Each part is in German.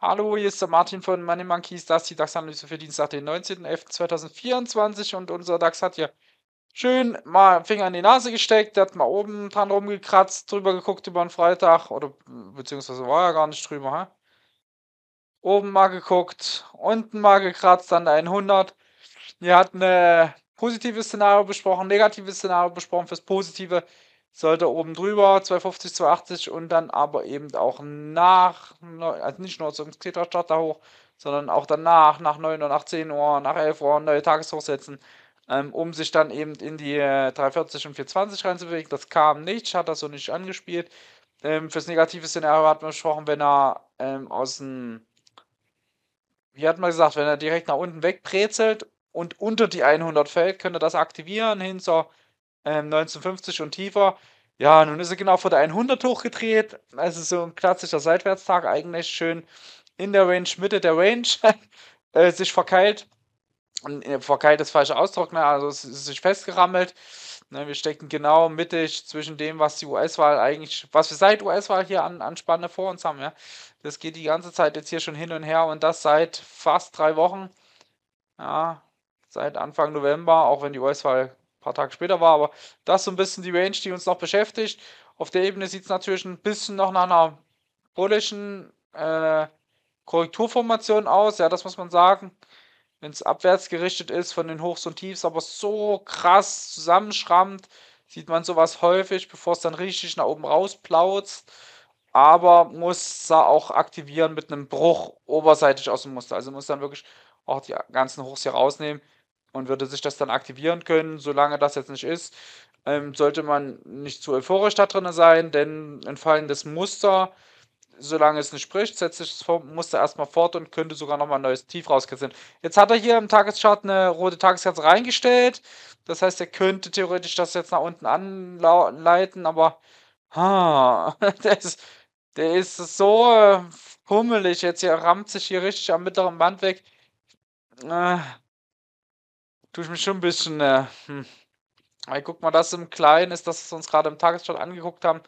Hallo, hier ist der Martin von Money Monkeys. Das ist die DAX-Analyse für Dienstag, den 19.11.2024. Und unser DAX hat hier schön mal Finger in die Nase gesteckt. Der hat mal oben dran rumgekratzt, drüber geguckt über den Freitag. Oder beziehungsweise war er gar nicht drüber. Hä? Oben mal geguckt, unten mal gekratzt an der 100. Hier hat eine positives Szenario besprochen, negatives Szenario besprochen. Fürs Positive sollte oben drüber 250, 280 und dann aber eben auch nach, also nicht nur zum Kletterstart da hoch, sondern auch danach, nach 9 Uhr, nach 10 Uhr, nach 11 Uhr, neue Tageshoch setzen, ähm, um sich dann eben in die 340 äh, und 420 reinzubewegen. Das kam nicht, hat das so nicht angespielt. Ähm, fürs negative Szenario hat man besprochen, wenn er ähm, aus dem, wie hat man gesagt, wenn er direkt nach unten wegbrezelt und unter die 100 fällt, könnt ihr das aktivieren, hinter ähm, 1950 und tiefer. Ja, nun ist er genau vor der 100 hochgedreht. Also so ein klassischer Seitwärtstag, eigentlich schön in der Range, Mitte der Range, äh, sich verkeilt. Und, äh, verkeilt ist falscher Ausdruck, ne? also es ist sich festgerammelt. Ne? Wir stecken genau mittig zwischen dem, was die US-Wahl eigentlich, was wir seit US-Wahl hier an, an Spanne vor uns haben. Ja? Das geht die ganze Zeit jetzt hier schon hin und her und das seit fast drei Wochen. Ja, seit Anfang November, auch wenn die US-Wahl ein paar Tage später war. Aber das ist so ein bisschen die Range, die uns noch beschäftigt. Auf der Ebene sieht es natürlich ein bisschen noch nach einer bullischen äh, Korrekturformation aus. Ja, das muss man sagen. Wenn es abwärts gerichtet ist von den Hochs und Tiefs, aber so krass zusammenschrammt, sieht man sowas häufig, bevor es dann richtig nach oben rausplautzt. Aber muss da auch aktivieren mit einem Bruch oberseitig aus dem Muster. Also muss dann wirklich auch die ganzen Hochs hier rausnehmen und würde sich das dann aktivieren können, solange das jetzt nicht ist. Ähm, sollte man nicht zu euphorisch da drin sein, denn ein fallendes Muster, solange es nicht spricht, setzt sich das Muster erstmal fort und könnte sogar nochmal ein neues Tief rauskitzeln. Jetzt hat er hier im Tageschart eine rote Tageskerze reingestellt. Das heißt, er könnte theoretisch das jetzt nach unten anleiten, aber ha, der, ist, der ist so hummelig äh, jetzt hier, rammt sich hier richtig am mittleren Band weg. Äh, tue ich mich schon ein bisschen, äh, hm. Weil guck mal, das im Kleinen ist, das, was wir uns gerade im Tagesschau angeguckt haben.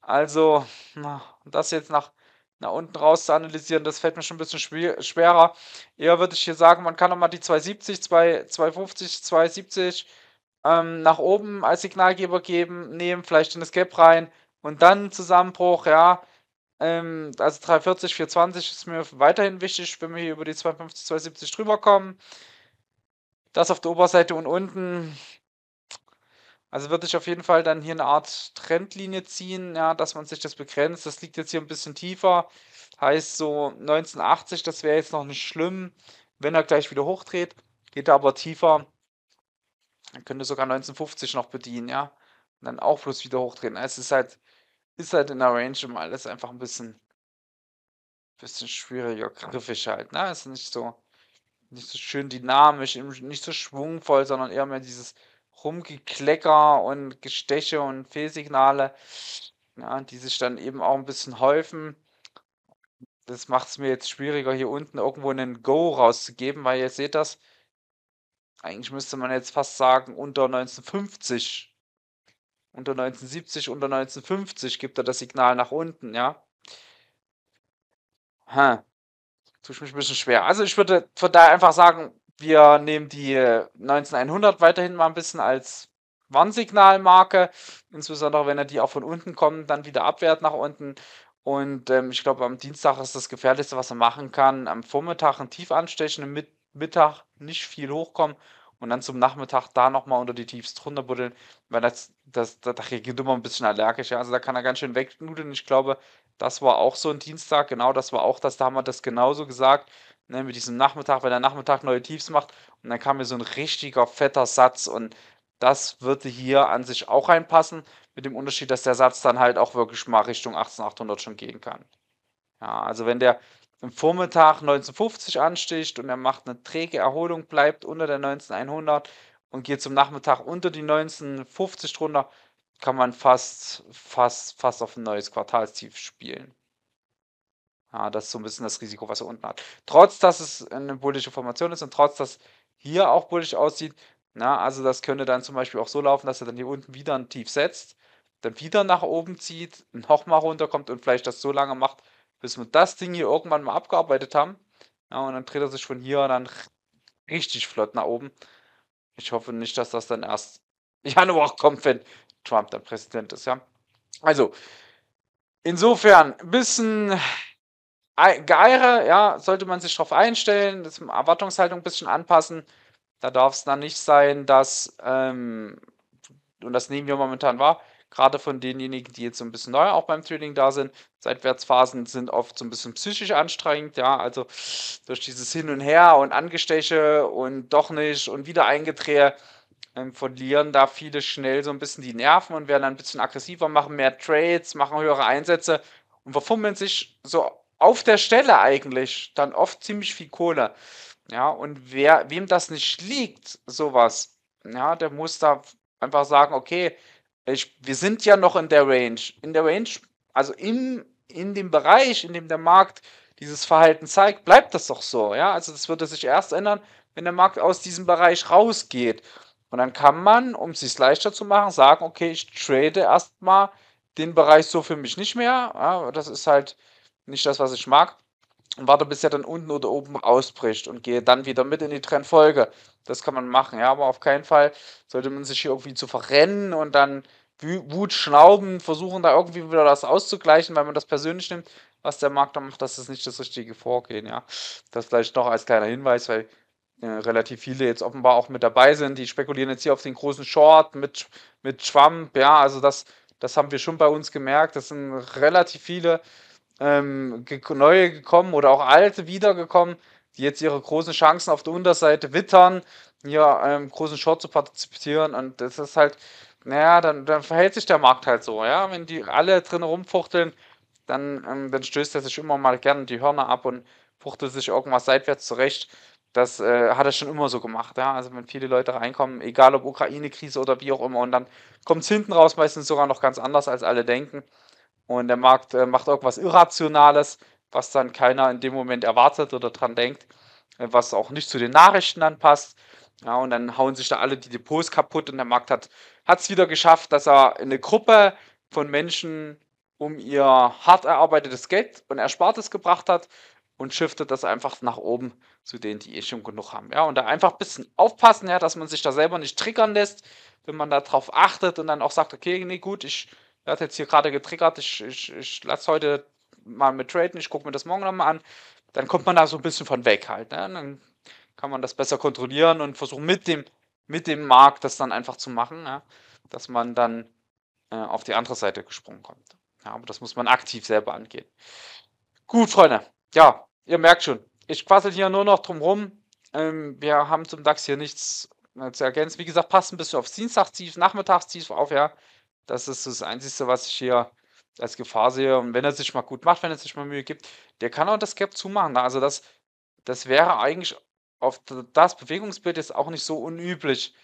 Also, na, das jetzt nach, nach unten raus zu analysieren, das fällt mir schon ein bisschen schwerer. Eher würde ich hier sagen, man kann nochmal die 270, 2, 250, 270 ähm, nach oben als Signalgeber geben, nehmen, vielleicht in das Gap rein und dann Zusammenbruch, ja. Ähm, also 340, 420 ist mir weiterhin wichtig, wenn wir hier über die 250, 270 drüber kommen das auf der Oberseite und unten. Also würde ich auf jeden Fall dann hier eine Art Trendlinie ziehen, ja, dass man sich das begrenzt. Das liegt jetzt hier ein bisschen tiefer. Heißt so 1980, das wäre jetzt noch nicht schlimm, wenn er gleich wieder hochdreht. Geht er aber tiefer, dann könnte sogar 1950 noch bedienen, ja. Und dann auch bloß wieder hochdrehen. Also es ist halt, ist halt in der Range immer alles einfach ein bisschen, bisschen schwieriger, griffig halt, ne? Ist nicht so nicht so schön dynamisch, nicht so schwungvoll, sondern eher mehr dieses Rumgeklecker und Gesteche und Fehlsignale, ja, die sich dann eben auch ein bisschen häufen. Das macht es mir jetzt schwieriger, hier unten irgendwo einen Go rauszugeben, weil ihr seht das, eigentlich müsste man jetzt fast sagen, unter 1950, unter 1970, unter 1950 gibt er das Signal nach unten, ja. Hm tue ich mich ein bisschen schwer. Also ich würde von daher einfach sagen, wir nehmen die 19100 weiterhin mal ein bisschen als Warnsignalmarke, insbesondere wenn er die auch von unten kommt, dann wieder abwärts nach unten. Und ähm, ich glaube, am Dienstag ist das Gefährlichste, was er machen kann. Am Vormittag ein Tief anstechen, am Mittag nicht viel hochkommen und dann zum Nachmittag da nochmal unter die Tiefs drunter buddeln, weil das, das, da geht immer ein bisschen allergisch. Ja? Also da kann er ganz schön wegnudeln. Ich glaube, das war auch so ein Dienstag, genau, das war auch das, da haben wir das genauso gesagt, ne, mit diesem Nachmittag, wenn der Nachmittag neue Tiefs macht. Und dann kam mir so ein richtiger fetter Satz und das würde hier an sich auch reinpassen, mit dem Unterschied, dass der Satz dann halt auch wirklich mal Richtung 18800 schon gehen kann. Ja, also wenn der im Vormittag 1950 ansticht und er macht eine träge Erholung, bleibt unter der 19100 und geht zum Nachmittag unter die 1950 drunter, kann man fast, fast, fast auf ein neues Quartalstief spielen. Ja, das ist so ein bisschen das Risiko, was er unten hat. Trotz, dass es eine bullische Formation ist und trotz, dass hier auch bullisch aussieht, na, also das könnte dann zum Beispiel auch so laufen, dass er dann hier unten wieder ein Tief setzt, dann wieder nach oben zieht, nochmal runterkommt und vielleicht das so lange macht, bis wir das Ding hier irgendwann mal abgearbeitet haben. Ja, und dann dreht er sich von hier dann richtig flott nach oben. Ich hoffe nicht, dass das dann erst Januar kommt, wenn Trump dann Präsident ist, ja. Also, insofern, ein bisschen Geire, ja, sollte man sich darauf einstellen, das Erwartungshaltung ein bisschen anpassen. Da darf es dann nicht sein, dass, ähm, und das nehmen wir momentan wahr, gerade von denjenigen, die jetzt so ein bisschen neu auch beim Trading da sind, Seitwärtsphasen sind oft so ein bisschen psychisch anstrengend, ja, also durch dieses Hin und Her und Angesteche und doch nicht und wieder eingedrehe, ähm, verlieren da viele schnell so ein bisschen die Nerven und werden ein bisschen aggressiver, machen mehr Trades, machen höhere Einsätze und verfummeln sich so auf der Stelle eigentlich dann oft ziemlich viel Kohle. Ja, und wer, wem das nicht liegt, sowas, ja, der muss da einfach sagen, okay, ich, wir sind ja noch in der Range. In der Range, also im, in dem Bereich, in dem der Markt dieses Verhalten zeigt, bleibt das doch so. Ja, also das würde sich erst ändern, wenn der Markt aus diesem Bereich rausgeht. Und dann kann man, um es sich leichter zu machen, sagen, okay, ich trade erstmal den Bereich so für mich nicht mehr. Ja, das ist halt nicht das, was ich mag. Und warte, bis er dann unten oder oben ausbricht und gehe dann wieder mit in die Trendfolge. Das kann man machen, ja, aber auf keinen Fall sollte man sich hier irgendwie zu verrennen und dann Wut schnauben, versuchen da irgendwie wieder das auszugleichen, weil man das persönlich nimmt, was der Markt da macht, das ist nicht das richtige Vorgehen, ja. Das vielleicht noch als kleiner Hinweis, weil äh, relativ viele jetzt offenbar auch mit dabei sind. Die spekulieren jetzt hier auf den großen Short mit, mit Trump. Ja, also das, das haben wir schon bei uns gemerkt. Das sind relativ viele ähm, neue gekommen oder auch alte wiedergekommen, die jetzt ihre großen Chancen auf der Unterseite wittern, hier ähm, großen Short zu partizipieren. Und das ist halt, naja, dann, dann verhält sich der Markt halt so. Ja, wenn die alle drin rumfuchteln, dann, ähm, dann stößt er sich immer mal gerne die Hörner ab und fuchtelt sich irgendwas seitwärts zurecht. Das äh, hat er schon immer so gemacht. Ja? Also wenn viele Leute reinkommen, egal ob Ukraine-Krise oder wie auch immer, und dann kommt es hinten raus meistens sogar noch ganz anders, als alle denken. Und der Markt äh, macht irgendwas Irrationales, was dann keiner in dem Moment erwartet oder dran denkt, äh, was auch nicht zu den Nachrichten dann passt. Ja, und dann hauen sich da alle die Depots kaputt und der Markt hat es wieder geschafft, dass er eine Gruppe von Menschen um ihr hart erarbeitetes Geld und Erspartes gebracht hat und shiftet das einfach nach oben zu denen, die eh schon genug haben. Ja, und da einfach ein bisschen aufpassen, ja, dass man sich da selber nicht triggern lässt, wenn man da drauf achtet und dann auch sagt, okay, nee, gut, ich werde jetzt hier gerade getriggert, ich, ich, ich lasse heute mal mit traden, ich gucke mir das morgen nochmal an, dann kommt man da so ein bisschen von weg halt. Ne? Dann kann man das besser kontrollieren und versuchen mit dem, mit dem Markt das dann einfach zu machen, ja? dass man dann äh, auf die andere Seite gesprungen kommt. Ja, aber das muss man aktiv selber angehen. Gut, Freunde. Ja, ihr merkt schon, ich quassel hier nur noch drum rum. Ähm, wir haben zum DAX hier nichts äh, zu ergänzen. Wie gesagt, passt ein bisschen aufs Dienstagstief, Nachmittagstief auf, ja. Das ist das Einzige, was ich hier als Gefahr sehe. Und wenn er sich mal gut macht, wenn er sich mal Mühe gibt, der kann auch das Gap zumachen. Ne? Also das, das wäre eigentlich auf das Bewegungsbild jetzt auch nicht so unüblich.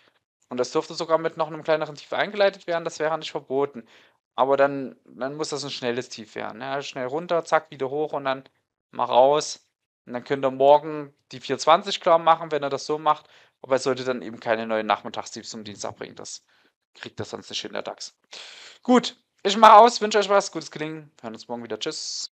Und das dürfte sogar mit noch einem kleineren Tief eingeleitet werden, das wäre nicht verboten. Aber dann, dann muss das ein schnelles Tief werden. Ja, schnell runter, zack, wieder hoch und dann mal raus. Und dann könnt ihr morgen die 420 klar machen, wenn er das so macht. Aber er sollte dann eben keine neuen Nachmittagstipps zum Dienstag bringen. Das kriegt das sonst nicht in der DAX. Gut, ich mache aus, wünsche euch was, gutes Gelingen. Wir hören uns morgen wieder. Tschüss.